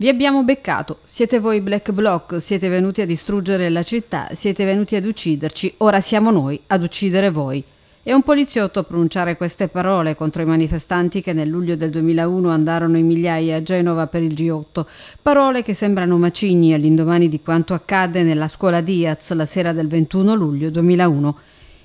Vi abbiamo beccato, siete voi Black Bloc, siete venuti a distruggere la città, siete venuti ad ucciderci, ora siamo noi ad uccidere voi. È un poliziotto a pronunciare queste parole contro i manifestanti che nel luglio del 2001 andarono in migliaia a Genova per il G8, parole che sembrano macigni all'indomani di quanto accadde nella scuola Diaz la sera del 21 luglio 2001.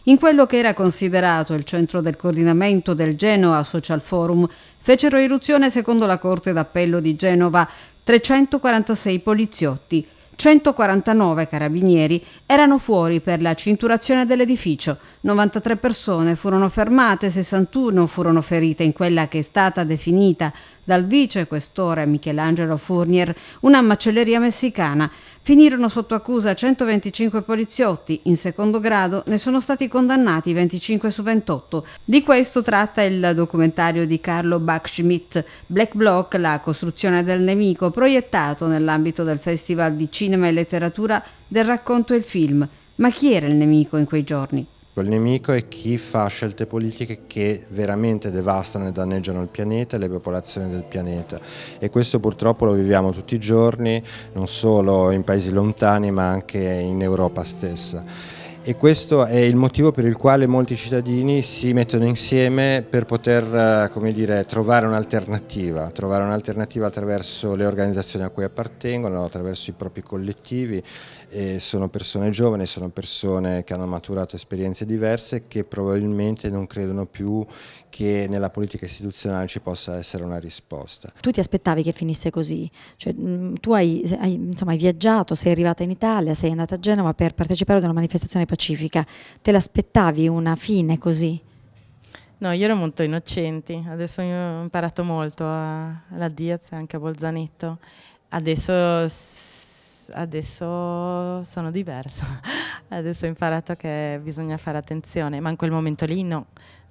In quello che era considerato il centro del coordinamento del Genoa Social Forum, fecero irruzione secondo la Corte d'Appello di Genova 346 poliziotti, 149 carabinieri erano fuori per la cinturazione dell'edificio, 93 persone furono fermate, 61 furono ferite in quella che è stata definita dal vice questore Michelangelo Furnier, una macelleria messicana. Finirono sotto accusa 125 poliziotti, in secondo grado ne sono stati condannati 25 su 28. Di questo tratta il documentario di Carlo Bachschmidt, Black Block, la costruzione del nemico, proiettato nell'ambito del Festival di Cinema e Letteratura del racconto e il film. Ma chi era il nemico in quei giorni? Il nemico è chi fa scelte politiche che veramente devastano e danneggiano il pianeta e le popolazioni del pianeta e questo purtroppo lo viviamo tutti i giorni, non solo in paesi lontani ma anche in Europa stessa e questo è il motivo per il quale molti cittadini si mettono insieme per poter eh, dire, trovare un'alternativa, trovare un'alternativa attraverso le organizzazioni a cui appartengono, attraverso i propri collettivi, e sono persone giovani, sono persone che hanno maturato esperienze diverse che probabilmente non credono più che nella politica istituzionale ci possa essere una risposta. Tu ti aspettavi che finisse così? Cioè, mm, tu hai, hai, insomma, hai viaggiato, sei arrivata in Italia, sei andata a Genova per partecipare ad una manifestazione per pacifica. Te l'aspettavi una fine così? No, io ero molto innocente, adesso ho imparato molto alla Diaz e anche a Bolzanetto. Adesso, adesso sono diverso, adesso ho imparato che bisogna fare attenzione, ma in quel momento lì no,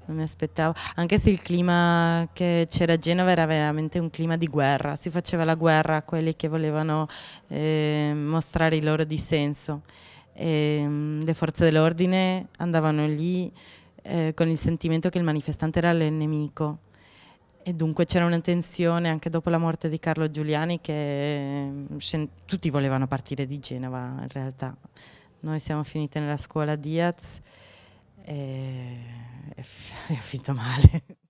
non mi aspettavo. Anche se il clima che c'era a Genova era veramente un clima di guerra, si faceva la guerra a quelli che volevano eh, mostrare il loro dissenso. E, ehm, le forze dell'ordine andavano lì eh, con il sentimento che il manifestante era il nemico e dunque c'era una tensione anche dopo la morte di Carlo Giuliani che eh, tutti volevano partire di Genova in realtà. Noi siamo finite nella scuola Diaz e è finito male.